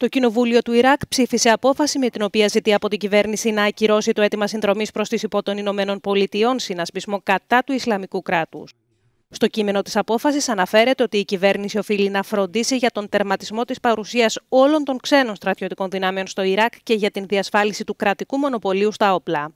Το Κοινοβούλιο του Ιράκ ψήφισε απόφαση με την οποία ζητεί από την κυβέρνηση να ακυρώσει το αίτημα συνδρομής προς τις υπό των Ηνωμένων Πολιτειών συνασπισμό κατά του Ισλαμικού κράτους. Στο κείμενο της απόφασης αναφέρεται ότι η κυβέρνηση οφείλει να φροντίσει για τον τερματισμό της παρουσίας όλων των ξένων στρατιωτικών δυνάμεων στο Ιράκ και για την διασφάλιση του κρατικού μονοπωλίου στα όπλα.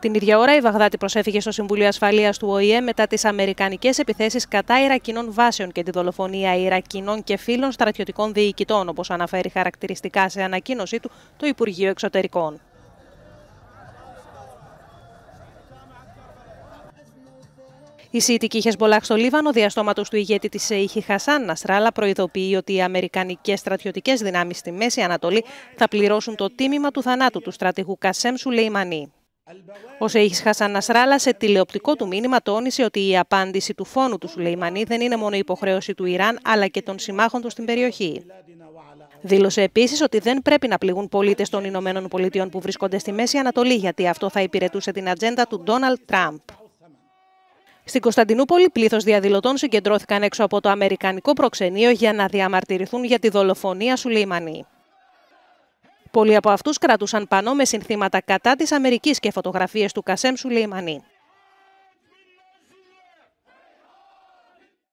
Την ίδια ώρα, η Βαγδάτη προσέφηκε στο Συμβούλιο Ασφαλείας του ΟΗΕ μετά τις Αμερικανικές επιθέσεις κατά Ιρακινών βάσεων και τη δολοφονία Ιρακινών και φίλων στρατιωτικών διοικητών, όπως αναφέρει χαρακτηριστικά σε ανακοίνωσή του το Υπουργείο Εξωτερικών. Η Σιητική Χεσμολάχ στο Λίβανο, διαστόματος του ηγέτη της Σέιχη Χασάν Ναστράλα, προειδοποιεί ότι οι Αμερικανικές στρατιωτικές δυνάμεις στη Μέση Ανατολή θα πληρώσουν το τίμημα του θανάτου του στρατηγού Κασέμ Σουλεϊμανί. Ο Σέιχη Χασάν Ασράλα σε τηλεοπτικό του μήνυμα τόνισε ότι η απάντηση του φόνου του Σουλεϊμανί δεν είναι μόνο υποχρέωση του Ιράν αλλά και των συμμάχων του στην περιοχή. Δήλωσε επίσης ότι δεν πρέπει να πληγούν πολίτες των Ηνωμένων Πολιτειών που βρίσκονται στη Μέση Ανατολή, γιατί αυτό θα υπηρετούσε την ατζέντα του Ντόναλτ Τραμπ. Στην Κωνσταντινούπολη, πλήθος διαδηλωτών συγκεντρώθηκαν έξω από το Αμερικανικό προξενείο για να διαμαρτυρηθούν για τη δολοφονία Σουλεϊμανί. Πολλοί από αυτούς κρατούσαν πάνω με συνθήματα κατά της Αμερικής και φωτογραφίες του Κασέμ Σουλεϊμανή.